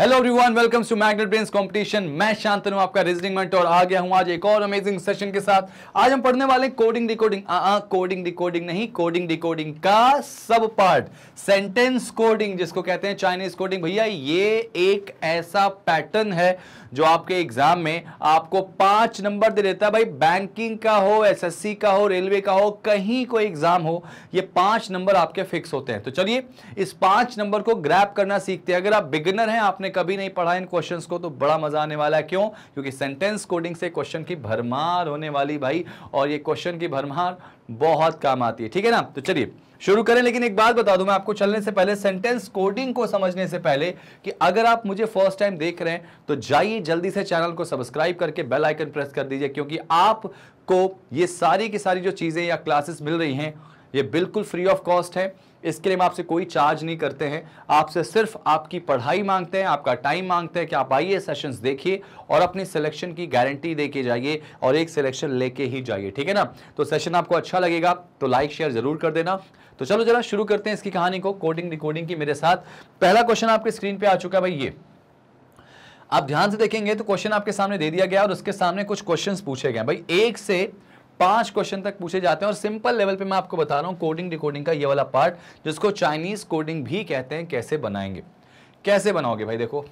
Hello everyone welcome to Magnet Brains competition मैं शांतनु आपका reasoning mentor और आ गया हूं आज एक और अमेजिंग सेशन के साथ आज हम पढ़ने वाले कोडिंग डिकोडिंग कोडिंग डिकोडिंग नहीं कोडिंग डिकोडिंग का सब पार्ट सेंटेंस कोडिंग जिसको कहते हैं चाइनीज कोडिंग भैया ये एक ऐसा पैटर्न है जो आपके एग्जाम में आपको पांच नंबर दे देता है भाई बैंकिंग का हो एसएससी का हो रेलवे का हो कहीं कोई एग्जाम हो ये पांच नंबर आपके फिक्स होते हैं तो चलिए इस पांच नंबर को ग्रैप करना सीखते हैं अगर आप बिगिनर हैं आपने आपने कभी नहीं पढ़ा इन क्वेश्चन को तो बड़ा मजा आने वाला है क्यों क्योंकि सेंटेंस कोडिंग से क्वेश्चन की भरमार होने वाली भाई और ये क्वेश्चन की भरमार बहुत काम आती है ठीक है ना तो चलिए शुरू करें लेकिन एक बात बता दूं मैं आपको चलने से पहले सेंटेंस कोडिंग को समझने से पहले कि अगर आप मुझे फर्स्ट टाइम देख रहे हैं तो जाइए जल्दी से चैनल को सब्सक्राइब करके बेल आइकन प्रेस कर दीजिए क्योंकि आपको ये सारी की सारी जो चीज़ें या क्लासेस मिल रही हैं ये बिल्कुल फ्री ऑफ कॉस्ट है इसके लिए हम आपसे कोई चार्ज नहीं करते हैं आपसे सिर्फ आपकी पढ़ाई मांगते हैं आपका टाइम मांगते हैं कि आप आइए सेशंस देखिए और अपनी सिलेक्शन की गारंटी दे के जाइए और एक सिलेक्शन लेके ही जाइए ठीक है ना तो सेशन आपको अच्छा लगेगा तो लाइक शेयर जरूर कर देना तो चलो जरा शुरू करते हैं इसकी कहानी को कोडिंग रिकॉर्डिंग की मेरे साथ पहला क्वेश्चन आपके स्क्रीन पर आ चुका है भाई ये आप ध्यान से देखेंगे तो क्वेश्चन आपके सामने दे दिया गया और उसके सामने कुछ क्वेश्चन पूछे गए भाई एक से पांच क्वेश्चन तक पूछे जाते हैं और सिंपल लेवल पे मैं आपको बता रहा हूं कोडिंग डिकोडिंग का ये वाला पार्ट जिसको चाइनीज कोडिंग भी कहते हैं कैसे बनाएंगे कैसे बनाओगे भाई देखो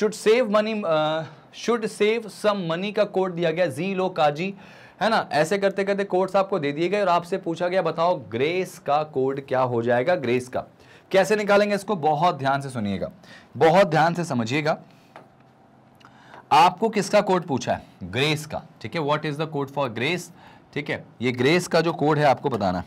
should save money should save some money का कोड दिया गया जी लो काजी है ना ऐसे करते करते कोड्स आपको दे दिए गए और आपसे पूछा गया बताओ ग्रेस का कोड क्या हो जाएगा ग्रेस का कैसे निकालेंगे इसको बहुत ध्यान से सुनिएगा बहुत ध्यान से समझिएगा आपको किसका कोड पूछा है ग्रेस का ठीक है what is the code for grace ठीक है ये ग्रेस का जो कोड है आपको बताना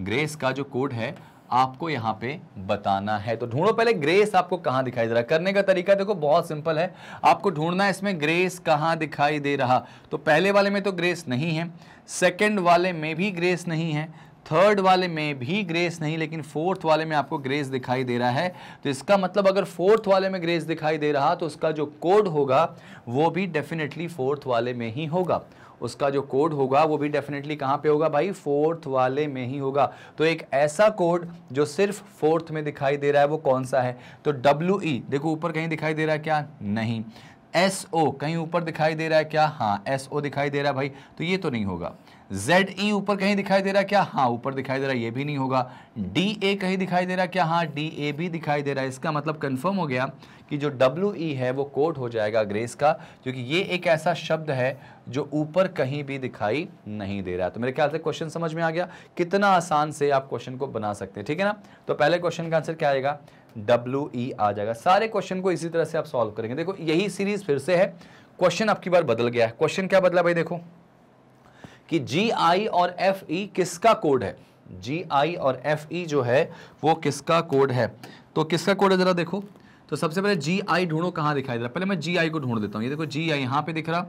ग्रेस का जो कोड है आपको यहाँ पे बताना है तो ढूंढो पहले ग्रेस आपको कहाँ दिखाई दे रहा है करने का तरीका देखो बहुत सिंपल है आपको ढूंढना है इसमें ग्रेस कहाँ दिखाई दे रहा तो पहले वाले में तो ग्रेस नहीं है सेकंड वाले में भी ग्रेस नहीं है थर्ड वाले में भी ग्रेस नहीं लेकिन फोर्थ वाले में आपको ग्रेस दिखाई दे रहा है तो इसका मतलब अगर फोर्थ वाले में ग्रेस दिखाई दे रहा तो उसका जो कोड होगा वो भी डेफिनेटली फोर्थ वाले में ही होगा उसका जो कोड होगा वो भी डेफिनेटली कहाँ पे होगा भाई फोर्थ वाले में ही होगा तो एक ऐसा कोड जो सिर्फ फोर्थ में दिखाई दे रहा है वो कौन सा है तो डब्ल्यू ई e, देखो ऊपर कहीं दिखाई दे रहा है क्या नहीं एस ओ कहीं ऊपर दिखाई दे रहा है क्या हाँ एस ओ दिखाई दे रहा है भाई तो ये तो नहीं होगा जेड ई e ऊपर कहीं दिखाई दे रहा क्या हाँ ऊपर दिखाई दे रहा यह भी नहीं होगा डी ए कहीं दिखाई दे रहा क्या हाँ डी ए भी दिखाई दे रहा है इसका मतलब कंफर्म हो गया कि जो डब्ल्यू ई e है वो कोट हो जाएगा ग्रेस का क्योंकि ये एक ऐसा शब्द है जो ऊपर कहीं भी दिखाई नहीं दे रहा तो मेरे ख्याल से क्वेश्चन समझ में आ गया कितना आसान से आप क्वेश्चन को बना सकते हैं ठीक है ना तो पहले क्वेश्चन का आंसर क्या आएगा डब्ल्यू ई e आ जाएगा सारे क्वेश्चन को इसी तरह से आप सॉल्व करेंगे देखो यही सीरीज फिर से है क्वेश्चन आपकी बार बदल गया है क्वेश्चन क्या बदला भाई देखो कि जी आई और एफ ई e किसका कोड है जी आई और एफ ई e जो है वो किसका कोड है तो किसका कोड है ज़रा देखो तो सबसे पहले जी आई ढूंढो कहाँ दिखाई दे रहा पहले मैं जी आई को ढूंढ देता हूँ ये देखो जी आई यहाँ पे दिख रहा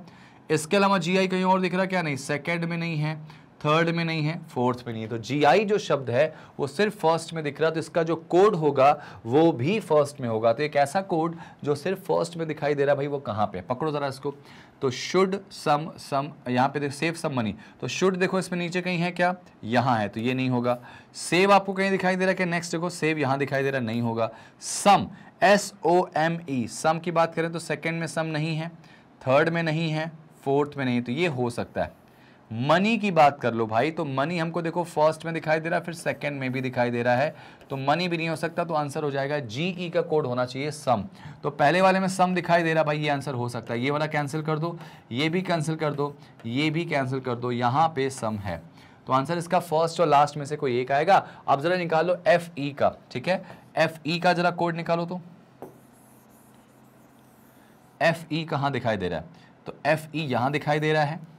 इसके अलावा जी आई कहीं और दिख रहा क्या नहीं सेकेंड में नहीं है थर्ड में नहीं है फोर्थ में नहीं है तो जीआई जो शब्द है वो सिर्फ फर्स्ट में दिख रहा है तो इसका जो कोड होगा वो भी फर्स्ट में होगा तो एक ऐसा कोड जो सिर्फ फर्स्ट में दिखाई दे रहा है भाई वो कहाँ पे पकड़ो ज़रा इसको तो शुड सम सम यहाँ पे देखो सेव सम मनी तो शुड देखो इसमें नीचे कहीं है क्या यहाँ है तो ये नहीं होगा सेव आपको कहीं दिखाई दे रहा है कि नेक्स्ट देखो सेव यहाँ दिखाई दे रहा नहीं होगा सम एस ओ एम ई सम की बात करें तो सेकेंड में सम नहीं है थर्ड में नहीं है फोर्थ में नहीं तो ये हो सकता है मनी की बात कर लो भाई तो मनी हमको देखो फर्स्ट में दिखाई दे रहा है फिर सेकंड में भी दिखाई दे रहा है तो मनी भी नहीं हो सकता तो आंसर हो जाएगा जी ई का कोड होना चाहिए सम तो पहले वाले में सम दिखाई दे रहा भाई ये आंसर हो सकता है ये वाला कैंसिल कर दो ये भी कैंसिल कर दो ये भी कैंसिल कर दो यहाँ पे सम है तो आंसर इसका फर्स्ट और लास्ट में से कोई एक आएगा अब जरा निकालो एफ ई e का ठीक है एफ ई e का जरा कोड निकालो तो एफ ई e कहाँ दिखाई दे रहा है तो एफ ई यहाँ दिखाई दे रहा है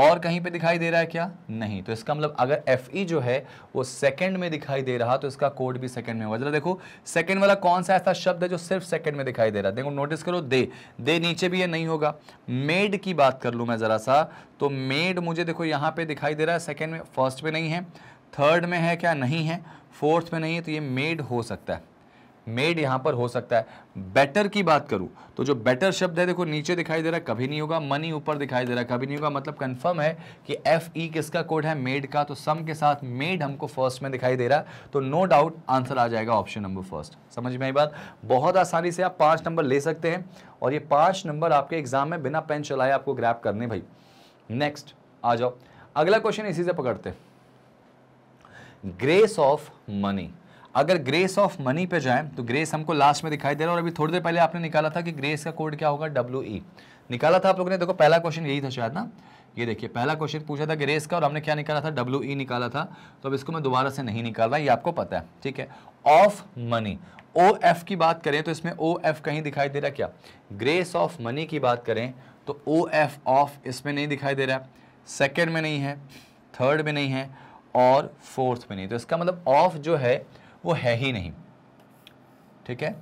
और कहीं पे दिखाई दे रहा है क्या नहीं तो इसका मतलब अगर एफ ई e जो है वो सेकंड में दिखाई दे रहा तो इसका कोड भी सेकंड में होगा जरा देखो सेकंड वाला कौन सा ऐसा शब्द है जो सिर्फ सेकंड में दिखाई दे रहा है देखो नोटिस करो दे दे नीचे भी ये नहीं होगा मेड की बात कर लूँ मैं ज़रा सा तो मेड मुझे देखो यहाँ पर दिखाई दे रहा है सेकेंड में फर्स्ट में नहीं है थर्ड में है क्या नहीं है फोर्थ में नहीं है तो ये मेड हो सकता है मेड यहां पर हो सकता है बेटर की बात करूं तो जो बेटर शब्द है देखो नीचे दिखाई दे रहा है कभी नहीं होगा मनी ऊपर दिखाई दे रहा है कभी नहीं होगा मतलब कंफर्म है कि एफ ई e किसका कोड है मेड का तो सम के साथ मेड हमको फर्स्ट में दिखाई दे रहा है तो नो डाउट आंसर आ जाएगा ऑप्शन नंबर फर्स्ट समझ में आई बात बहुत आसानी से आप पांच नंबर ले सकते हैं और ये पांच नंबर आपके एग्जाम में बिना पेन चलाए आपको ग्रैप करने भाई नेक्स्ट आ जाओ अगला क्वेश्चन इसी से पकड़ते ग्रेस ऑफ मनी अगर ग्रेस ऑफ मनी पे जाएं तो ग्रेस हमको लास्ट में दिखाई दे रहा है और अभी थोड़ी देर पहले आपने निकाला था कि ग्रेस का कोड क्या होगा डब्ल्यू ई e. निकाला था आप लोगों ने देखो पहला क्वेश्चन यही था शायद ना ये देखिए पहला क्वेश्चन पूछा था ग्रेस का और हमने क्या निकाला था डब्ल्यू ई e निकाला था तो अब इसको मैं दोबारा से नहीं निकाल रहा ये आपको पता है ठीक है ऑफ मनी ओ एफ की बात करें तो इसमें ओ एफ कहीं दिखाई दे रहा है क्या ग्रेस ऑफ मनी की बात करें तो ओ एफ ऑफ इसमें नहीं दिखाई दे रहा है सेकेंड में नहीं है थर्ड में नहीं है और फोर्थ में नहीं तो इसका मतलब ऑफ जो है वो है ही नहीं ठीक है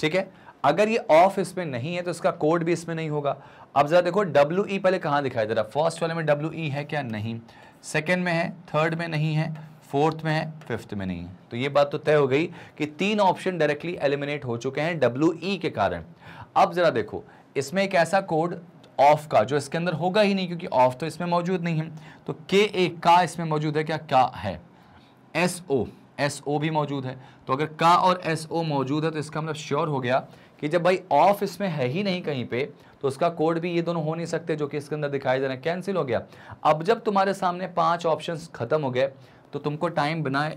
ठीक है अगर ये ऑफ इसमें नहीं है तो इसका कोड भी इसमें नहीं होगा अब जरा देखो डब्ल्यू ई e पहले कहां दिखाई दे रहा फर्स्ट वाले में डब्ल्यू ई e है क्या नहीं सेकेंड में है थर्ड में नहीं है फोर्थ में है फिफ्थ में नहीं है तो ये बात तो तय हो गई कि तीन ऑप्शन डायरेक्टली एलिमिनेट हो चुके हैं डब्ल्यू ई e के कारण अब जरा देखो इसमें एक ऐसा कोड ऑफ का जो इसके अंदर होगा ही नहीं क्योंकि ऑफ तो इसमें मौजूद नहीं है तो के ए का इसमें मौजूद है क्या क्या है एस ओ एस ओ भी मौजूद है तो अगर का और एस ओ मौजूद है तो इसका मतलब श्योर हो गया कि जब भाई ऑफ इसमें है ही नहीं कहीं पे तो उसका कोड भी ये दोनों हो नहीं सकते जो कि इसके अंदर दिखाई दे रहे हैं कैंसिल हो गया अब जब तुम्हारे सामने पांच ऑप्शन खत्म हो गए तो तुमको टाइम बिना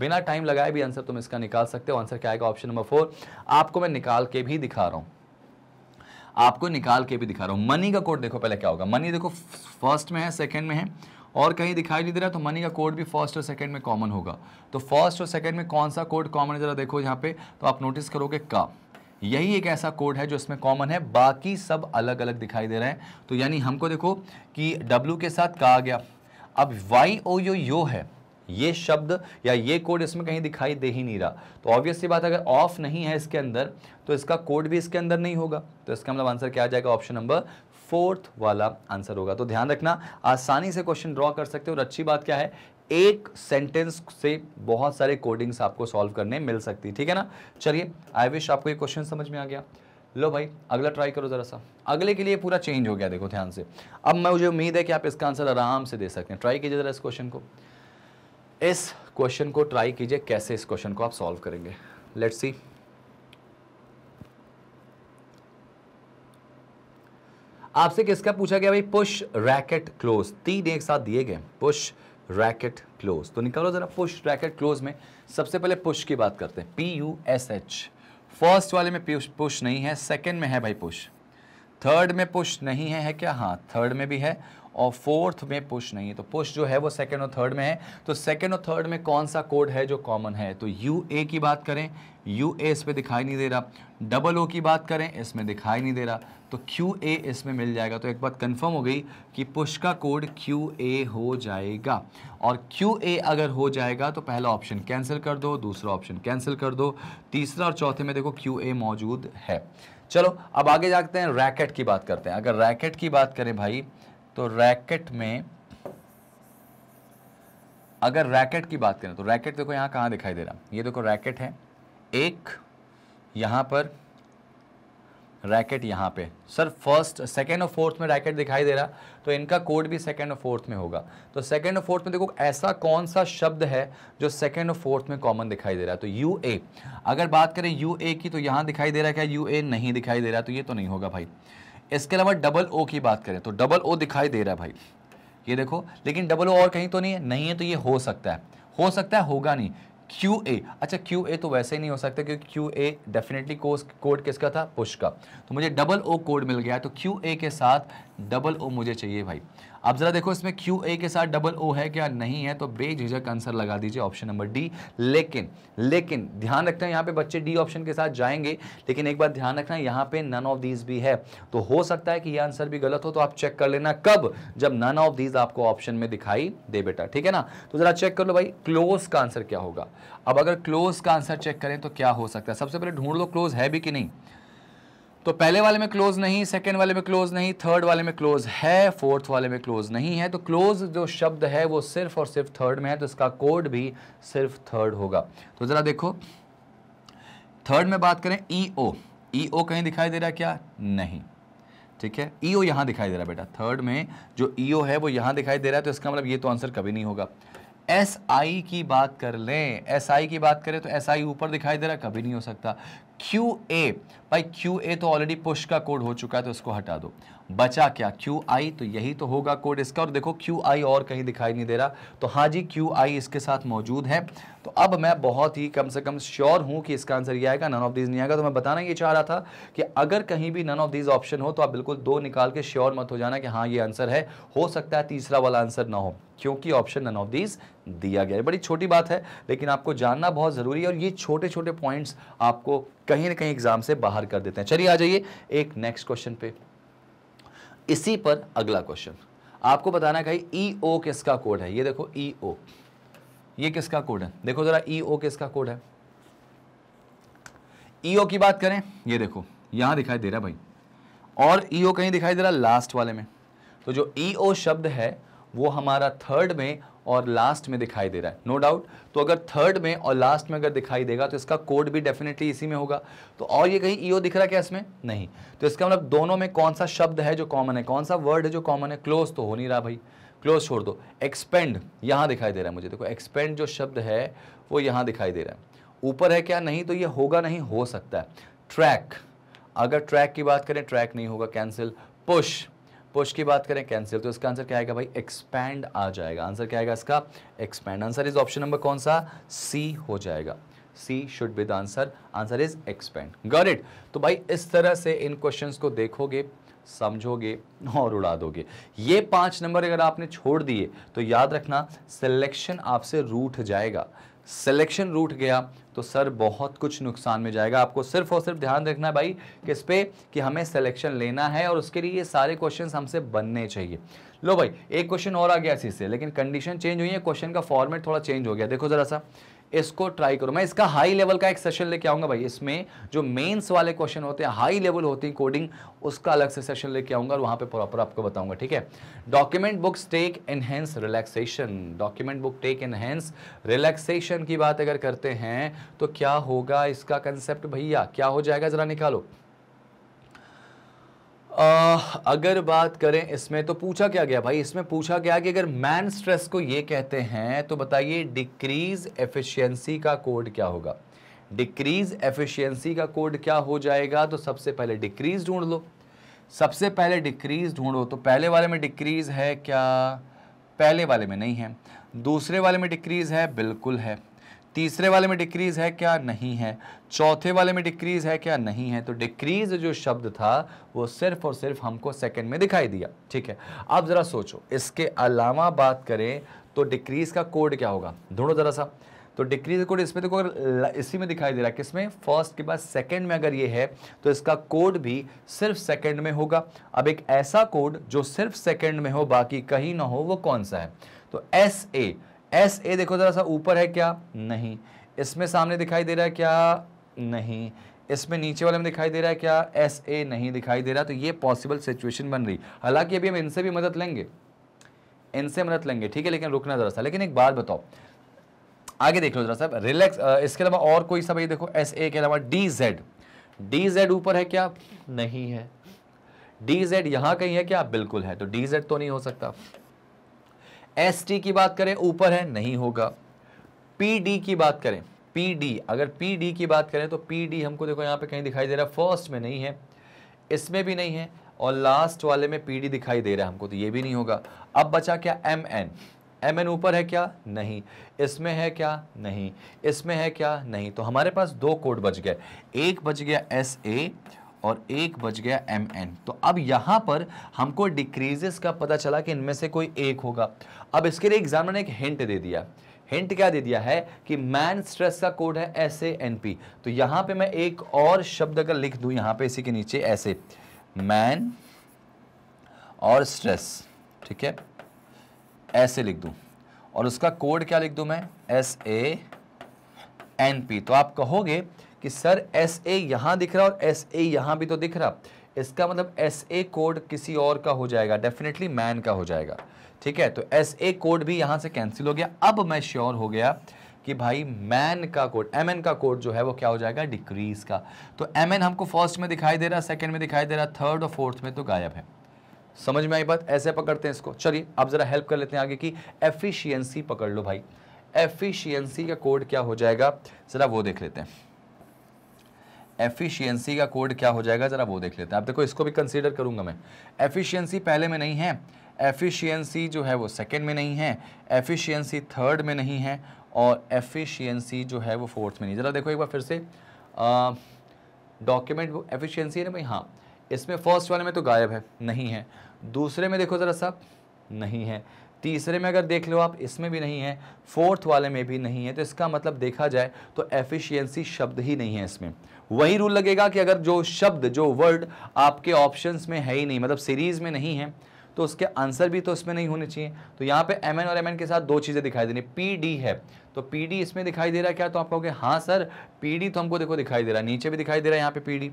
बिना टाइम लगाए भी आंसर तुम इसका निकाल सकते हो आंसर क्या आएगा ऑप्शन नंबर फोर आपको मैं निकाल के भी दिखा रहा हूँ आपको निकाल के भी दिखा रहा हूँ मनी का कोड देखो पहले क्या होगा मनी देखो फर्स्ट में है सेकेंड में है और कहीं दिखाई नहीं दे रहा तो मनी का कोड भी फर्स्ट और सेकेंड में कॉमन होगा तो फर्स्ट और सेकेंड में कौन सा कोड कॉमन है ज़रा देखो यहाँ पे तो आप नोटिस करोगे का यही एक ऐसा कोड है जो इसमें कॉमन है बाकी सब अलग अलग दिखाई दे रहे हैं तो यानी हमको देखो कि डब्ल्यू के साथ का आ गया अब वाई ओ यो यो है ये शब्द या ये कोड इसमें कहीं दिखाई दे ही नहीं रहा तो ऑब्वियसली बात अगर ऑफ नहीं है इसके अंदर तो इसका कोड भी इसके अंदर नहीं होगा तो इसका मतलब आंसर क्या आ जाएगा ऑप्शन नंबर फोर्थ वाला आंसर होगा तो ध्यान रखना आसानी से क्वेश्चन ड्रॉ कर सकते हो और अच्छी बात क्या है एक सेंटेंस से बहुत सारे कोडिंग्स आपको सॉल्व करने मिल सकती है ठीक है ना चलिए आई विश आपको ये क्वेश्चन समझ में आ गया लो भाई अगला ट्राई करो ज़रा सा अगले के लिए पूरा चेंज हो गया देखो ध्यान से अब मैं मुझे उम्मीद है कि आप इसका आंसर आराम से दे सकते हैं ट्राई कीजिए ज़रा इस क्वेश्चन को इस क्वेश्चन को ट्राई कीजिए कैसे इस क्वेश्चन को आप सॉल्व करेंगे लेट्स सी आपसे किसका पूछा गया भाई पुश रैकेट क्लोज तीन एक साथ दिए गए पुश रैकेट क्लोज तो निकालो जरा पुश रैकेट क्लोज में सबसे पहले पुश की बात करते हैं P U S H first वाले में पुश नहीं है सेकंड में है भाई पुश थर्ड में पुश नहीं है है क्या हाँ थर्ड में भी है और फोर्थ में पुश नहीं है तो पुश जो है वो सेकेंड और थर्ड में है तो सेकेंड और थर्ड में कौन सा कोड है जो कॉमन है तो यू ए की बात करें यू ए इस पर दिखाई नहीं दे रहा डबल ओ की बात करें इसमें दिखाई नहीं दे रहा तो क्यू ए इसमें मिल जाएगा तो एक बात कंफर्म हो गई कि पुश का कोड क्यू ए हो जाएगा और क्यू ए अगर हो जाएगा तो पहला ऑप्शन कैंसिल कर दो दूसरा ऑप्शन कैंसिल कर दो तीसरा और चौथे में देखो क्यू ए मौजूद है चलो अब आगे जाते हैं रैकेट की बात करते हैं अगर रैकेट की बात करें भाई तो रैकेट में अगर रैकेट की बात करें तो रैकेट देखो यहां कहां दिखाई दे रहा ये देखो रैकेट है एक यहां पर रैकेट यहां पे सर फर्स्ट सेकेंड और फोर्थ में रैकेट दिखाई दे रहा तो इनका कोड भी सेकेंड और फोर्थ में होगा तो सेकेंड और फोर्थ में देखो ऐसा कौन सा शब्द है जो सेकेंड और फोर्थ में कॉमन दिखाई दे रहा है तो यू ए अगर बात करें यू ए की तो यहां दिखाई दे रहा है क्या यू ए नहीं दिखाई दे रहा तो ये तो नहीं होगा भाई इसके अलावा डबल ओ की बात करें तो डबल ओ दिखाई दे रहा है भाई ये देखो लेकिन डबल ओ और कहीं तो नहीं है नहीं है तो ये हो सकता है हो सकता है होगा नहीं क्यू ए अच्छा क्यू ए तो वैसे ही नहीं हो सकता क्योंकि क्यू ए डेफिनेटली कोड किसका था पुष्का तो मुझे डबल ओ कोड मिल गया तो क्यू ए के साथ डबल ओ मुझे चाहिए भाई अब ज़रा देखो इसमें क्यू ए के साथ डबल ओ है क्या नहीं है तो बेझिझक आंसर लगा दीजिए ऑप्शन नंबर डी लेकिन लेकिन ध्यान रखते हैं यहाँ पे बच्चे डी ऑप्शन के साथ जाएंगे लेकिन एक बार ध्यान रखना यहाँ पे नन ऑफ दीज भी है तो हो सकता है कि ये आंसर भी गलत हो तो आप चेक कर लेना कब जब नन ऑफ दीज आपको ऑप्शन में दिखाई दे बेटा ठीक है ना तो ज़रा चेक कर लो भाई क्लोज का आंसर क्या होगा अब अगर क्लोज का आंसर चेक करें तो क्या हो सकता है सबसे पहले ढूंढ लो क्लोज है भी कि नहीं तो पहले वाले में क्लोज नहीं सेकेंड वाले में क्लोज नहीं थर्ड वाले में क्लोज है फोर्थ वाले में क्लोज नहीं है तो क्लोज जो शब्द है वो सिर्फ और सिर्फ थर्ड में है तो इसका कोड भी सिर्फ थर्ड होगा तो ज़रा देखो थर्ड में बात करें ई ओ ई ओ कहीं दिखाई दे रहा क्या नहीं ठीक है ईओ e यहां दिखाई दे रहा बेटा थर्ड में जो ईओ e है वो यहां दिखाई दे रहा है तो इसका मतलब ये तो आंसर कभी नहीं होगा एस आई की बात कर लें एस आई की बात करें तो एस आई ऊपर दिखाई दे रहा कभी नहीं हो सकता क्यू ए भाई क्यू ए तो ऑलरेडी पुश का कोड हो चुका है तो उसको हटा दो बचा क्या क्यू आई तो यही तो होगा कोड इसका और देखो क्यू आई और कहीं दिखाई नहीं दे रहा तो हाँ जी क्यू आई इसके साथ मौजूद है तो अब मैं बहुत ही कम से कम श्योर हूं कि इसका आंसर ये आएगा नन ऑफ दीज नहीं आएगा तो मैं बताना ये चाह रहा था कि अगर कहीं भी नन ऑफ दीज ऑप्शन हो तो आप बिल्कुल दो निकाल के श्योर मत हो जाना कि हाँ ये आंसर है हो सकता है तीसरा वाला आंसर ना हो क्योंकि ऑप्शन नन ऑफ दीज दिया गया है बड़ी छोटी बात है लेकिन आपको जानना बहुत ज़रूरी है और ये छोटे छोटे पॉइंट्स आपको कहीं ना कहीं एग्जाम से बाहर कर देते हैं चलिए आ जाइए एक नेक्स्ट क्वेश्चन पे इसी पर अगला क्वेश्चन आपको बताना कहीं ई e ओ किसका कोड है ये देखो ई e ओ ये किसका कोड है देखो जरा ई e ओ किसका कोड है ई ओ की बात करें ये देखो यहां दिखाई दे रहा भाई और ई ओ कहीं दिखाई दे रहा लास्ट वाले में तो जो ई ओ शब्द है वो हमारा थर्ड में और लास्ट में दिखाई दे रहा है नो no डाउट तो अगर थर्ड में और लास्ट में अगर दिखाई देगा तो इसका कोड भी डेफिनेटली इसी में होगा तो और ये कहीं ईओ e दिख रहा है क्या इसमें नहीं तो इसका मतलब दोनों में कौन सा शब्द है जो कॉमन है कौन सा वर्ड है जो कॉमन है क्लोज तो हो नहीं रहा भाई क्लोज छोड़ दो एक्सपेंड यहाँ दिखाई दे रहा है मुझे देखो एक्सपेंड जो शब्द है वो यहाँ दिखाई दे रहा है ऊपर है क्या नहीं तो ये होगा नहीं हो सकता है ट्रैक अगर ट्रैक की बात करें ट्रैक नहीं होगा कैंसिल पुश पुश की बात करें कैंसिल तो इसका आंसर क्या आएगा भाई एक्सपैंड आ जाएगा आंसर क्या आएगा इसका expand answer is option number कौन सा सी हो जाएगा C should be the answer answer is expand got it तो भाई इस तरह से इन क्वेश्चंस को देखोगे समझोगे और उड़ा दोगे ये पांच नंबर अगर आपने छोड़ दिए तो याद रखना सिलेक्शन आपसे रूठ जाएगा सिलेक्शन रूठ गया तो सर बहुत कुछ नुकसान में जाएगा आपको सिर्फ और सिर्फ ध्यान रखना है भाई किस पे कि हमें सिलेक्शन लेना है और उसके लिए ये सारे क्वेश्चन हमसे बनने चाहिए लो भाई एक क्वेश्चन और आ गया इसी से लेकिन कंडीशन चेंज हुई है क्वेश्चन का फॉर्मेट थोड़ा चेंज हो गया देखो ज़रा सा इसको ट्राई करो मैं इसका हाई लेवल का एक सेशन लेके आऊंगा भाई इसमें जो मेंस वाले क्वेश्चन होते हैं हाई लेवल होती है कोडिंग उसका अलग से सेशन लेके आऊंगा और वहां पे प्रॉपर आपको बताऊंगा ठीक है document books take enhance relaxation document book take enhance relaxation की बात अगर करते हैं तो क्या होगा इसका कंसेप्ट भैया क्या हो जाएगा ज़रा निकालो आ, अगर बात करें इसमें तो पूछा क्या गया भाई इसमें पूछा गया कि अगर मैन स्ट्रेस को ये कहते हैं तो बताइए डिक्रीज एफिशिएंसी का कोड क्या होगा डिक्रीज एफिशिएंसी का कोड क्या हो जाएगा तो सबसे पहले डिक्रीज ढूंढ लो सबसे पहले डिक्रीज ढूंढो तो पहले वाले में डिक्रीज है क्या पहले वाले में नहीं है दूसरे वाले में डिक्रीज है बिल्कुल है तीसरे वाले में डिक्रीज है क्या नहीं है चौथे वाले में डिक्रीज है क्या नहीं है तो डिक्रीज जो शब्द था वो सिर्फ और सिर्फ हमको सेकंड में दिखाई दिया ठीक है अब ज़रा सोचो इसके अलावा बात करें तो डिक्रीज का कोड क्या होगा ढूंढो ज़रा सा तो डिक्रीज कोड इसमें देखो इसी में दिखाई दे रहा है किसमें फर्स्ट के बाद सेकंड में अगर ये है तो इसका कोड भी सिर्फ सेकंड में होगा अब एक ऐसा कोड जो सिर्फ सेकंड में हो बाकी कहीं ना हो वो कौन सा है तो एस ए एस ए देखो ज़रा सा ऊपर है क्या नहीं इसमें सामने दिखाई दे रहा है क्या नहीं इसमें नीचे वाले में दिखाई दे रहा है क्या एस ए नहीं दिखाई दे रहा तो ये पॉसिबल सिचुएशन बन रही हालांकि अभी हम इनसे भी मदद लेंगे इनसे मदद लेंगे ठीक है लेकिन रुकना ज़रा सा लेकिन एक बात बताओ आगे देख लो जरा साहब रिलैक्स इसके अलावा और कोई सब ये देखो एस ए के अलावा डी जेड डी जेड ऊपर है क्या नहीं है डी जेड यहाँ कहीं है क्या बिल्कुल है तो डी जेड तो नहीं हो सकता एस टी की बात करें ऊपर है नहीं होगा पी डी की बात करें पी डी अगर पी डी की बात करें तो पी डी हमको देखो यहाँ पे कहीं दिखाई दे रहा है फर्स्ट में नहीं है इसमें भी नहीं है और लास्ट वाले में पी डी दिखाई दे रहा है हमको तो ये भी नहीं होगा अब बचा क्या एम एन एम एन ऊपर है क्या नहीं इसमें है क्या नहीं इसमें है क्या नहीं तो हमारे पास दो कोड बच गए एक बच गया एस ए और एक बच गया एम एन तो अब यहां पर हमको डिक्रीजेस का पता चला कि इनमें से कोई एक होगा अब इसके लिए एग्जाम ने एक हिंट दे दिया हिंट क्या दे दिया है कि मैन स्ट्रेस का कोड है एस ए एन पी तो यहां पे मैं एक और शब्द अगर लिख दू यहां पे इसी के नीचे ऐसे मैन और स्ट्रेस ठीक है ऐसे लिख दू और उसका कोड क्या लिख दू मैं एस ए एन पी तो आप कहोगे कि सर एस ए यहाँ दिख रहा और एस ए यहाँ भी तो दिख रहा इसका मतलब एस ए कोड किसी और का हो जाएगा डेफिनेटली मैन का हो जाएगा ठीक है तो एस ए कोड भी यहाँ से कैंसिल हो गया अब मैं श्योर हो गया कि भाई मैन का कोड एम एन का कोड जो है वो क्या हो जाएगा डिक्रीज का तो एम एन हमको फर्स्ट में दिखाई दे रहा सेकेंड में दिखाई दे रहा थर्ड और फोर्थ में तो गायब है समझ में आई बात ऐसे पकड़ते हैं इसको चलिए आप ज़रा हेल्प कर लेते हैं आगे की एफिशिएंसी पकड़ लो भाई एफिशिएंसी का कोड क्या हो जाएगा ज़रा वो देख लेते हैं एफिशिएंसी का कोड क्या हो जाएगा ज़रा वो देख लेते हैं आप देखो इसको भी कंसीडर करूँगा मैं एफिशिएंसी पहले में नहीं है एफिशिएंसी जो है वो सेकंड में नहीं है एफिशिएंसी थर्ड में नहीं है और एफिशिएंसी जो है वो फोर्थ में नहीं ज़रा देखो एक बार फिर से डॉक्यूमेंट वो एफिशियंसी है ना भाई हाँ इसमें फर्स्ट वाले में तो गायब है नहीं है दूसरे में देखो ज़रा साहब नहीं है तीसरे में अगर देख लो आप इसमें भी नहीं है फोर्थ वाले में भी नहीं है तो इसका मतलब देखा जाए तो एफिशिएंसी शब्द ही नहीं है इसमें वही रूल लगेगा कि अगर जो शब्द जो वर्ड आपके ऑप्शंस में है ही नहीं मतलब सीरीज़ में नहीं है तो उसके आंसर भी तो इसमें नहीं होने चाहिए तो यहाँ पे एम और एम के साथ दो चीज़ें दिखाई दे रही पी डी है तो पी डी इसमें दिखाई दे रहा है क्या तो आप कहोगे हाँ सर पी डी तो हमको देखो दिखाई दे रहा है नीचे भी दिखाई दे रहा है यहाँ पे पी डी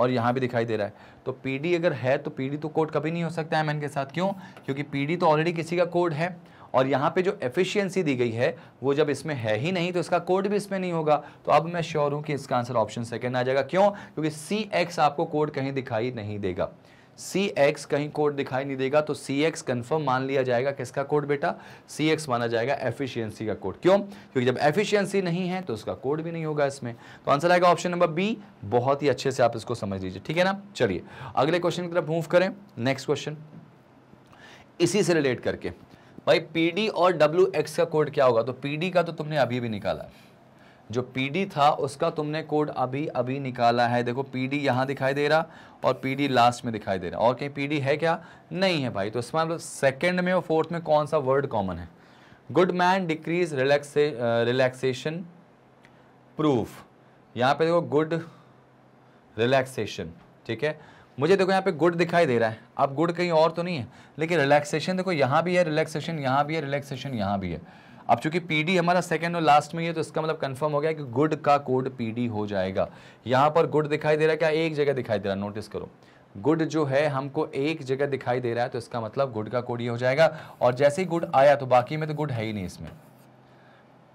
और यहाँ भी दिखाई दे रहा है तो पी डी अगर है तो पी डी तो कोड कभी नहीं हो सकता एम के साथ क्यों क्योंकि पी डी तो ऑलरेडी किसी का कोड है और यहाँ पे जो एफिशिएंसी दी गई है वो जब इसमें है ही नहीं तो इसका कोड भी इसमें नहीं होगा तो अब मैं श्योर हूँ कि इसका आंसर ऑप्शन सेकेंड आ जाएगा क्यों क्योंकि सी एक्स आपको कोड कहीं दिखाई नहीं देगा सी एक्स कहीं कोड दिखाई नहीं देगा तो सी एक्स कन्फर्म मान लिया जाएगा किसका कोड बेटा सी एक्स माना जाएगा एफिशियंसी का कोड क्यों क्योंकि जब एफिशियंसी नहीं है तो उसका कोड भी नहीं होगा इसमें तो आंसर आएगा ऑप्शन नंबर बी बहुत ही अच्छे से आप इसको समझ लीजिए ठीक है ना चलिए अगले क्वेश्चन की तरफ मूव करें नेक्स्ट क्वेश्चन इसी से रिलेट करके भाई पी और डब्ल्यू का कोड क्या होगा तो पी का तो तुमने अभी भी निकाला जो पी था उसका तुमने कोड अभी अभी निकाला है देखो पी डी यहाँ दिखाई दे रहा और पी डी लास्ट में दिखाई दे रहा और कहीं पी है क्या नहीं है भाई तो इसमें मतलब सेकेंड में और फोर्थ में कौन सा वर्ड कॉमन है good man decrease relax relaxation proof यहाँ पे देखो गुड रिलैक्सेशन ठीक है मुझे देखो यहाँ पे गुड दिखाई दे रहा है अब गुड कहीं और तो नहीं है लेकिन रिलैक्सेशन देखो यहाँ भी है रिलैक्सेशन यहाँ भी है रिलैक्सेशन यहाँ भी है अब चूंकि पीडी हमारा सेकंड और लास्ट में ही है तो इसका मतलब कंफर्म हो गया कि गुड का कोड पीडी हो जाएगा यहाँ पर गुड दिखाई दे रहा है क्या एक जगह दिखाई दे रहा है नोटिस करो गुड जो है हमको एक जगह दिखाई दे रहा है तो इसका मतलब गुड का कोड ये हो जाएगा और जैसे ही गुड आया तो बाकी में तो गुड है ही नहीं इसमें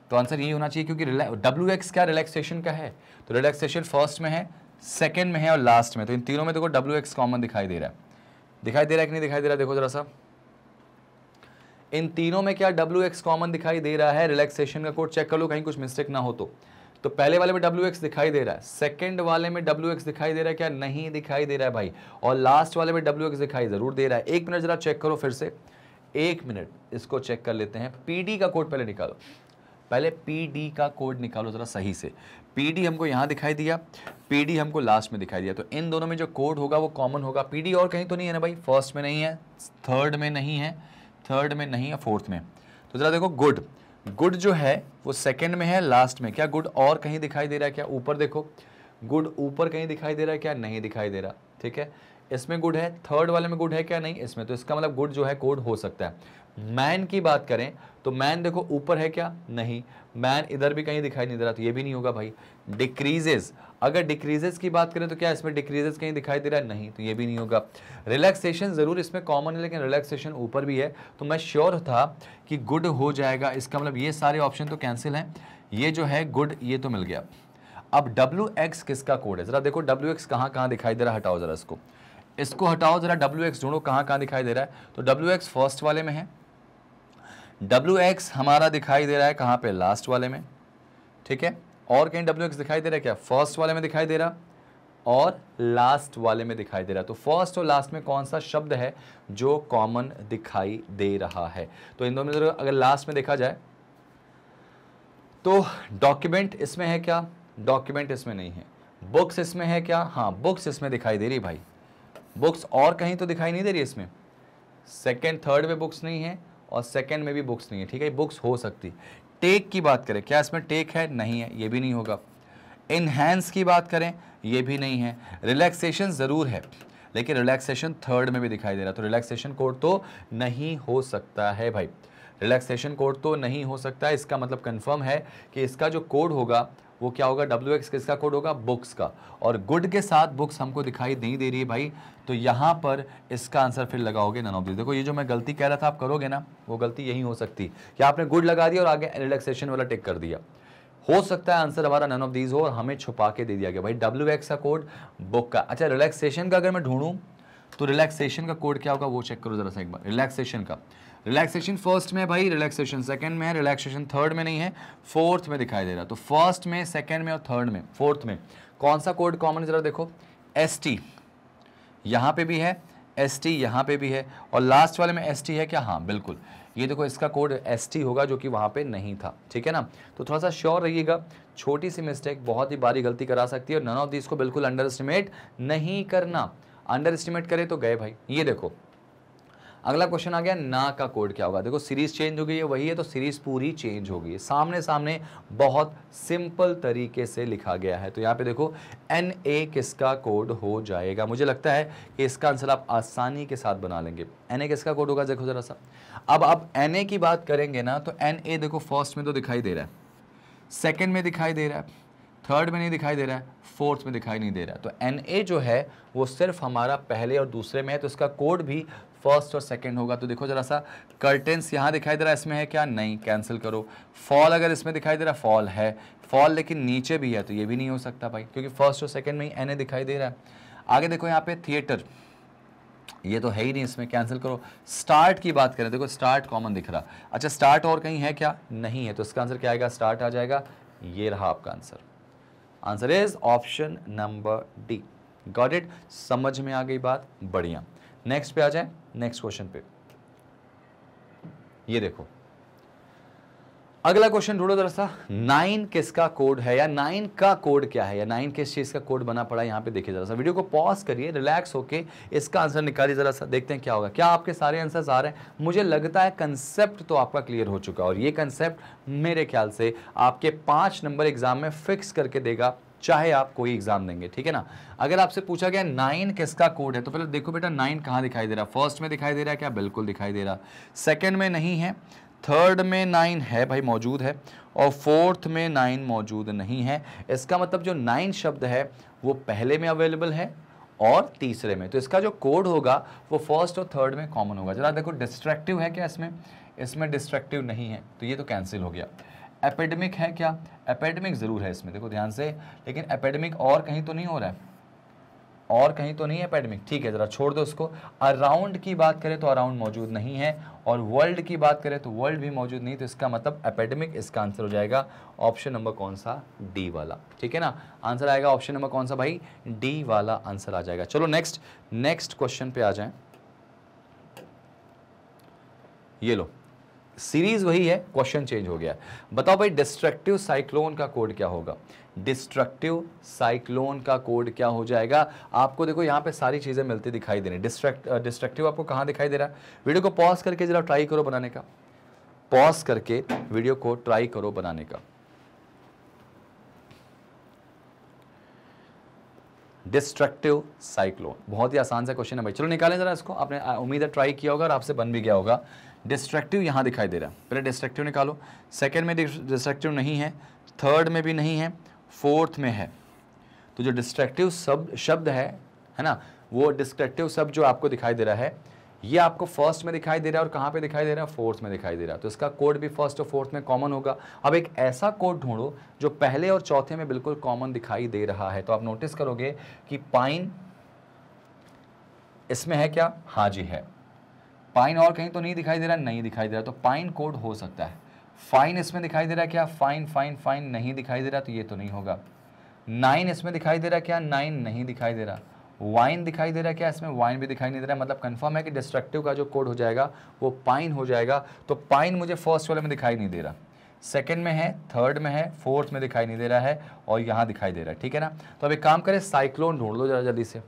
तो आंसर ये होना चाहिए क्योंकि डब्ल्यू एक्स क्या रिलैक्सेशन का है तो रिलैक्सेशन फर्स्ट में है सेकेंड में है और लास्ट में तो इन तीनों में देखो डब्ल्यू एक्स कॉमन दिखाई दे रहा है दिखाई दे रहा है कि नहीं दिखाई दे रहा देखो जरा सा इन तीनों में क्या डब्ल्यू एक्स कॉमन दिखाई दे रहा है रिलैक्सेशन का कोड चेक कर लो कहीं कुछ मिस्टेक ना हो तो तो पहले वाले में डब्ल्यू एक्स दिखाई दे रहा है सेकंड वाले में डब्ल्यू एक्स दिखाई दे रहा है क्या नहीं दिखाई दे रहा है भाई और लास्ट वाले में डब्ल्यू एक्स दिखाई जरूर दे रहा है एक मिनट जरा चेक करो फिर से एक मिनट इसको चेक कर लेते हैं पीडी का कोड पहले निकालो पहले पीडी का कोड निकालो जरा सही से पीडी हमको यहाँ दिखाई दिया पीडी हमको लास्ट में दिखाई दिया तो इन दोनों में जो कोड होगा वो कॉमन होगा पीडी और कहीं तो नहीं है ना भाई फर्स्ट में नहीं है थर्ड में नहीं है थर्ड में नहीं है फोर्थ में तो ज़रा देखो गुड गुड जो है वो सेकेंड में है लास्ट में क्या गुड और कहीं दिखाई दे रहा है क्या ऊपर देखो गुड ऊपर कहीं दिखाई दे रहा है क्या नहीं दिखाई दे रहा ठीक है इसमें गुड है थर्ड वाले में गुड है क्या नहीं इसमें तो इसका मतलब गुड जो है कोड हो सकता है मैन की बात करें तो मैन देखो ऊपर है क्या नहीं मैन इधर भी कहीं दिखाई नहीं दे रहा तो ये भी नहीं होगा भाई डिक्रीजेज अगर डिक्रीजेज की बात करें तो क्या इसमें डिक्रीजेज कहीं दिखाई दे रहा है नहीं तो ये भी नहीं होगा रिलैक्सेशन ज़रूर इसमें कॉमन है लेकिन रिलैक्सेशन ऊपर भी है तो मैं श्योर था कि गुड हो जाएगा इसका मतलब ये सारे ऑप्शन तो कैंसिल हैं ये जो है गुड ये तो मिल गया अब डब्ल्यू एक्स किसका कोड है ज़रा देखो डब्ल्यू एक्स कहाँ कहाँ दिखाई दे रहा है हटाओ ज़रा इसको इसको हटाओ ज़रा डब्ल्यू एक्स ढूंढो कहाँ कहाँ दिखाई दे रहा है तो डब्ल्यू एक्स फर्स्ट वाले में है डब्ल्यू एक्स हमारा दिखाई दे रहा है कहाँ पे लास्ट वाले में ठीक है और कहीं डब्ल्यू एक्स दिखाई दे रहा है क्या फर्स्ट वाले में दिखाई दे रहा और लास्ट वाले में दिखाई दे रहा तो फर्स्ट और लास्ट में कौन सा शब्द है जो कॉमन दिखाई दे रहा है तो इन दोनों में अगर लास्ट में देखा जाए तो डॉक्यूमेंट इसमें है क्या डॉक्यूमेंट इसमें नहीं है बुक्स इसमें है क्या हाँ बुक्स इसमें दिखाई दे रही भाई बुक्स और कहीं तो दिखाई नहीं दे रही इसमें सेकेंड थर्ड में बुक्स नहीं है और सेकेंड में भी बुक्स नहीं है ठीक है बुक्स हो सकती टेक की बात करें क्या इसमें टेक है नहीं है ये भी नहीं होगा इनहेंस की बात करें ये भी नहीं है रिलैक्सेशन ज़रूर है लेकिन रिलैक्सेशन थर्ड में भी दिखाई दे रहा है तो रिलैक्सेशन कोड तो नहीं हो सकता है भाई रिलैक्सेशन कोड तो नहीं हो सकता है इसका मतलब कंफर्म है कि इसका जो कोड होगा वो क्या होगा डब्ल्यू एक्स किसका कोड होगा बुक्स का और गुड के साथ बुक्स हमको दिखाई नहीं दे रही है भाई तो यहाँ पर इसका आंसर फिर लगाओगे नन ऑफ दिस देखो ये जो मैं गलती कह रहा था आप करोगे ना वो गलती यही हो सकती कि आपने गुड लगा दिया और आगे रिलैक्सेशन वाला टिक कर दिया हो सकता है आंसर हमारा नन ऑफ दीज हो और हमें छुपा के दे दिया गया भाई डब्ल्यू एक्स का कोड बुक का अच्छा रिलैक्सेशन का अगर मैं ढूंढूँ तो रिलैक्सेशन का कोड क्या होगा वो चेक करो जरा सा एक बार रिलैक्सेशन का रिलैक्सेशन फर्स्ट में भाई रिलैक्सेशन सेकंड में है रिलैक्सेशन थर्ड में नहीं है फोर्थ में दिखाई दे रहा तो फर्स्ट में सेकंड में और थर्ड में फोर्थ में कौन सा कोड कॉमन ज़रा देखो एस टी यहाँ पे भी है एस टी यहाँ पे भी है और लास्ट वाले में एस टी है क्या हाँ बिल्कुल ये देखो इसका कोड एस टी होगा जो कि वहाँ पे नहीं था ठीक है ना तो थोड़ा सा श्योर रहिएगा छोटी सी मिस्टेक बहुत ही भारी गलती करा सकती है और नन ऑफ दिस को बिल्कुल अंडर एस्टिमेट नहीं करना अंडर एस्टिमेट करे तो गए भाई ये देखो अगला क्वेश्चन आ गया ना का कोड क्या होगा देखो सीरीज तो चेंज हो गई है वही है तो सीरीज पूरी चेंज होगी सामने सामने बहुत सिंपल तरीके से लिखा गया है तो यहाँ पे देखो एन ए किसका कोड हो जाएगा मुझे लगता है कि इसका आंसर आप आसानी के साथ बना लेंगे एन ए किसका कोड होगा देखो ज़रा सा अब आप एन ए की बात करेंगे ना तो एन ए देखो फर्स्ट में तो दिखाई दे रहा है सेकेंड में दिखाई दे रहा है थर्ड में नहीं दिखाई दे रहा है फोर्थ में दिखाई नहीं दे रहा है तो एन ए जो है वो सिर्फ हमारा पहले और दूसरे में है तो इसका कोड भी फर्स्ट और सेकंड होगा तो देखो जरा सा कर्टेंस यहाँ दिखाई दे रहा है इसमें है क्या नहीं कैंसिल करो फॉल अगर इसमें दिखाई दे रहा है फॉल है फॉल लेकिन नीचे भी है तो ये भी नहीं हो सकता भाई क्योंकि फर्स्ट और सेकेंड में ही एन दिखाई दे रहा है आगे देखो यहाँ पे थिएटर ये तो है ही नहीं इसमें कैंसिल करो स्टार्ट की बात करें देखो स्टार्ट कॉमन दिख रहा अच्छा स्टार्ट और कहीं है क्या नहीं है तो इसका आंसर क्या आएगा स्टार्ट आ जाएगा ये रहा आपका answer answer is option number D got it समझ में आ गई बात बढ़िया नेक्स्ट पे आ जाए नेक्स्ट क्वेश्चन पे ये देखो अगला क्वेश्चन ढूंढो दरअसल नाइन किसका कोड है या नाइन का कोड क्या है या नाइन किस चीज़ का कोड बना पड़ा है यहाँ पे देखिए जरा सा वीडियो को पॉज करिए रिलैक्स होके इसका आंसर निकालिए जरा सा देखते हैं क्या होगा क्या आपके सारे आंसर्स आ रहे हैं मुझे लगता है कंसेप्ट तो आपका क्लियर हो चुका है और ये कंसेप्ट मेरे ख्याल से आपके पांच नंबर एग्जाम में फिक्स करके देगा चाहे आप कोई एग्जाम देंगे ठीक है ना अगर आपसे पूछा गया नाइन किसका कोड है तो पहले देखो बेटा नाइन कहाँ दिखाई दे रहा है फर्स्ट में दिखाई दे रहा है क्या बिल्कुल दिखाई दे रहा सेकेंड में नहीं है थर्ड में नाइन है भाई मौजूद है और फोर्थ में नाइन मौजूद नहीं है इसका मतलब जो नाइन शब्द है वो पहले में अवेलेबल है और तीसरे में तो इसका जो कोड होगा वो फर्स्ट और थर्ड में कॉमन होगा जरा देखो डिस्ट्रैक्टिव है क्या इसमें इसमें डिस्ट्रैक्टिव नहीं है तो ये तो कैंसिल हो गया एपेडमिक है क्या एपेडमिक ज़रूर है इसमें देखो ध्यान से लेकिन एपेडमिक और कहीं तो नहीं हो रहा है और कहीं तो नहीं है एपेडमिक ठीक है ज़रा छोड़ दो उसको अराउंड की बात करें तो अराउंड मौजूद नहीं है और वर्ल्ड की बात करें तो वर्ल्ड भी मौजूद नहीं तो इसका मतलब एपेडमिक इसका आंसर हो जाएगा ऑप्शन नंबर कौन सा डी वाला ठीक है ना आंसर आएगा ऑप्शन नंबर कौन सा भाई डी वाला आंसर आ जाएगा चलो नेक्स्ट नेक्स्ट क्वेश्चन पे आ जाए ये लो सीरीज वही है क्वेश्चन चेंज हो गया बताओ भाई डिस्ट्रक्टिव साइक्लोन का कोड क्या होगा डिस्ट्रक्टिव साइक्लोन का कोड क्या हो जाएगा आपको देखो यहाँ पे सारी चीज़ें मिलती दिखाई दे रही डिस्ट्रक्ट डिस्ट्रक्टिव आपको कहाँ दिखाई दे रहा है वीडियो को पॉज करके जरा ट्राई करो बनाने का पॉज करके वीडियो को ट्राई करो बनाने का डिस्ट्रक्टिव साइक्लोन बहुत ही आसान सा क्वेश्चन है भाई चलो निकालें जरा इसको आपने उम्मीद है ट्राई किया होगा और आपसे बन भी गया होगा डिस्ट्रैक्टिव यहाँ दिखाई दे रहा है पहले डिस्ट्रैक्टिव निकालो सेकेंड में डिस्ट्रैक्टिव नहीं है थर्ड में भी नहीं है फोर्थ में है तो जो डिस्ट्रैक्टिव शब्द शब्द है है ना वो डिस्ट्रैक्टिव शब्द जो आपको दिखाई दे रहा है ये आपको फर्स्ट में दिखाई दे रहा है और कहाँ पे दिखाई दे रहा है फोर्थ में दिखाई दे रहा है तो इसका कोड भी फर्स्ट और फोर्थ में कॉमन होगा अब एक ऐसा कोड ढूंढो जो पहले और चौथे में बिल्कुल कॉमन दिखाई दे रहा है तो आप नोटिस करोगे कि पाइन इसमें है क्या हाँ जी है पाइन और कहीं तो नहीं दिखाई दे रहा नहीं दिखाई दे रहा तो पाइन कोड हो सकता है फाइन इसमें दिखाई दे रहा क्या फाइन फाइन फाइन नहीं दिखाई दे रहा तो ये तो नहीं होगा नाइन इसमें दिखाई दे रहा क्या नाइन नहीं दिखाई दे रहा वाइन दिखाई दे रहा क्या इसमें वाइन भी दिखाई नहीं दे रहा मतलब कंफर्म है कि डिस्ट्रक्टिव का जो कोड हो जाएगा वो पाइन हो जाएगा तो पाइन मुझे फर्स्ट वाले में दिखाई नहीं दे रहा सेकेंड में है थर्ड में है फोर्थ में दिखाई नहीं दे रहा है और यहाँ दिखाई दे रहा है ठीक है ना तो अब एक काम करें साइक्लोन ढूंढ लो जरा जल्दी से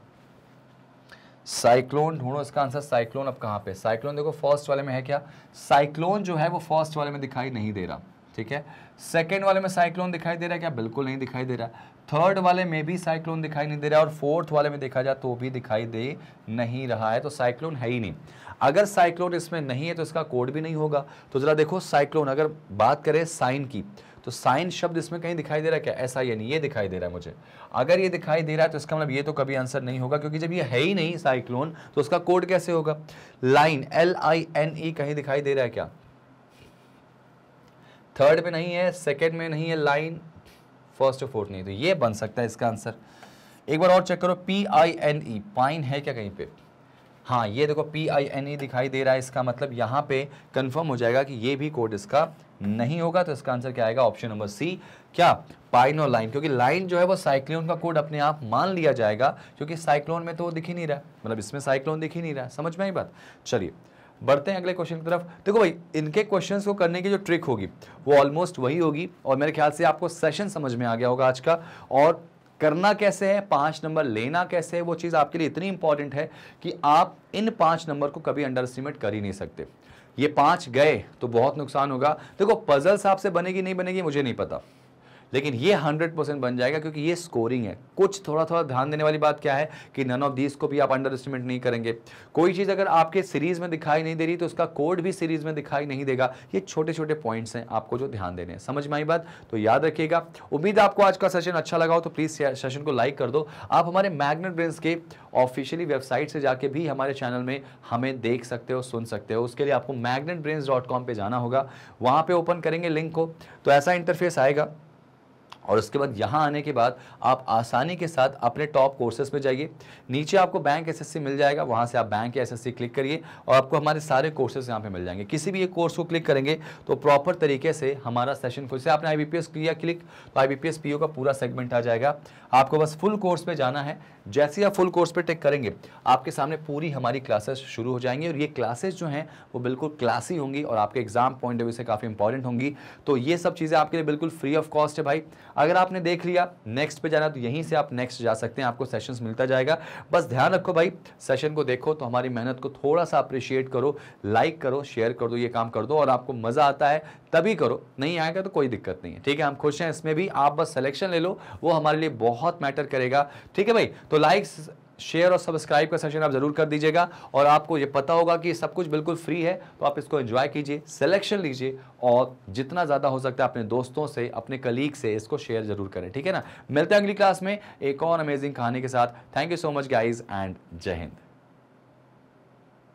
साइक्लोन ढूंढो इसका आंसर साइक्लोन अब कहाँ पे साइक्लोन देखो फर्स्ट वाले में है क्या साइक्लोन जो है वो फर्स्ट वाले में दिखाई नहीं दे रहा ठीक है सेकेंड वाले में साइक्लोन दिखाई दे रहा है क्या बिल्कुल नहीं दिखाई दे रहा थर्ड वाले में भी साइक्लोन दिखाई नहीं दे रहा और फोर्थ वाले में देखा जाए तो भी दिखाई दे नहीं रहा है तो साइक्लोन है ही नहीं अगर साइक्लोन इसमें नहीं है तो इसका कोड भी नहीं होगा तो जरा देखो साइक्लोन अगर बात करें साइन की तो साइन शब्द इसमें कहीं दिखाई दे रहा है क्या ऐसा ये नहीं ये दिखाई दे रहा है मुझे अगर ये दिखाई दे रहा है तो इसका मतलब ये तो कभी आंसर नहीं होगा क्योंकि जब ये है ही नहीं साइक्लोन तो उसका कोड कैसे होगा line L I N E कहीं दिखाई दे रहा है क्या थर्ड पे नहीं है सेकेंड में नहीं है लाइन फर्स्ट और फोर्थ नहीं तो ये बन सकता है इसका आंसर एक बार और चेक करो P I N E pine है क्या कहीं पे हाँ ये देखो पी आई एन ई दिखाई दे रहा है इसका मतलब यहाँ पे कंफर्म हो जाएगा कि ये भी कोड इसका नहीं होगा तो इसका आंसर क्या आएगा ऑप्शन नंबर सी क्या पाइन और लाइन क्योंकि लाइन जो है वो साइक्लोन का कोड अपने आप मान लिया जाएगा क्योंकि साइक्लोन में तो दिख ही नहीं रहा मतलब इसमें साइक्लोन दिख ही नहीं रहा समझ में आई बात चलिए बढ़ते हैं अगले क्वेश्चन की तरफ देखो भाई इनके क्वेश्चन को करने की जो ट्रिक होगी वो ऑलमोस्ट वही होगी और मेरे ख्याल से आपको सेशन समझ में आ गया होगा आज का और करना कैसे है पांच नंबर लेना कैसे है वो चीज़ आपके लिए इतनी इंपॉर्टेंट है कि आप इन पांच नंबर को कभी अंडर एस्टिमेट कर ही नहीं सकते ये पांच गए तो बहुत नुकसान होगा देखो पजल्स आपसे बनेगी नहीं बनेगी मुझे नहीं पता लेकिन ये हंड्रेड परसेंट बन जाएगा क्योंकि ये स्कोरिंग है कुछ थोड़ा थोड़ा ध्यान देने वाली बात क्या है कि नन ऑफ दीज को भी आप अंडर एस्टिमेट नहीं करेंगे कोई चीज़ अगर आपके सीरीज में दिखाई नहीं दे रही तो उसका कोड भी सीरीज में दिखाई नहीं देगा ये छोटे छोटे पॉइंट्स हैं आपको जो ध्यान देने हैं समझ में आई बात तो याद रखिएगा उम्मीद आपको आज का सेशन अच्छा लगा हो तो प्लीज़ सेशन को लाइक कर दो आप हमारे मैग्नेट ब्रेंस के ऑफिशियली वेबसाइट से जाके भी हमारे चैनल में हमें देख सकते हो सुन सकते हो उसके लिए आपको मैग्नेट ब्रेंस डॉट कॉम पर जाना होगा वहाँ पर ओपन करेंगे लिंक को तो ऐसा इंटरफेस आएगा और उसके बाद यहाँ आने के बाद आप आसानी के साथ अपने टॉप कोर्सेज में जाइए नीचे आपको बैंक एसएससी मिल जाएगा वहाँ से आप बैंक या एसएससी क्लिक करिए और आपको हमारे सारे कोर्सेज यहाँ पे मिल जाएंगे किसी भी एक कोर्स को क्लिक करेंगे तो प्रॉपर तरीके से हमारा सेशन खुल से आपने आई किया क्लिक तो आई बी का पूरा सेगमेंट आ जाएगा आपको बस फुल कोर्स पर जाना है जैसे ही आप फुल कोर्स पर टेक करेंगे आपके सामने पूरी हमारी क्लासेस शुरू हो जाएंगी और ये क्लासेस जो हैं वो बिल्कुल क्लासी होंगी और आपके एग्जाम पॉइंट ऑफ व्यू से काफ़ी इंपॉर्टेंट होंगी तो ये सब चीज़ें आपके लिए बिल्कुल फ्री ऑफ कॉस्ट है भाई अगर आपने देख लिया नेक्स्ट पे जाना तो यहीं से आप नेक्स्ट जा सकते हैं आपको सेशंस मिलता जाएगा बस ध्यान रखो भाई सेशन को देखो तो हमारी मेहनत को थोड़ा सा अप्रिशिएट करो लाइक करो शेयर कर दो ये काम कर दो और आपको मज़ा आता है तभी करो नहीं आएगा तो कोई दिक्कत नहीं है ठीक है हम खुश हैं इसमें भी आप बस सिलेक्शन ले लो वो हमारे लिए बहुत मैटर करेगा ठीक है भाई तो लाइक्स शेयर और सब्सक्राइब का सेशन आप ज़रूर कर दीजिएगा और आपको ये पता होगा कि सब कुछ बिल्कुल फ्री है तो आप इसको एंजॉय कीजिए सिलेक्शन लीजिए और जितना ज़्यादा हो सकता है अपने दोस्तों से अपने कलीग से इसको शेयर ज़रूर करें ठीक है ना मिलते हैं अगली क्लास में एक और अमेजिंग कहानी के साथ thank you so much guys and जय हिंद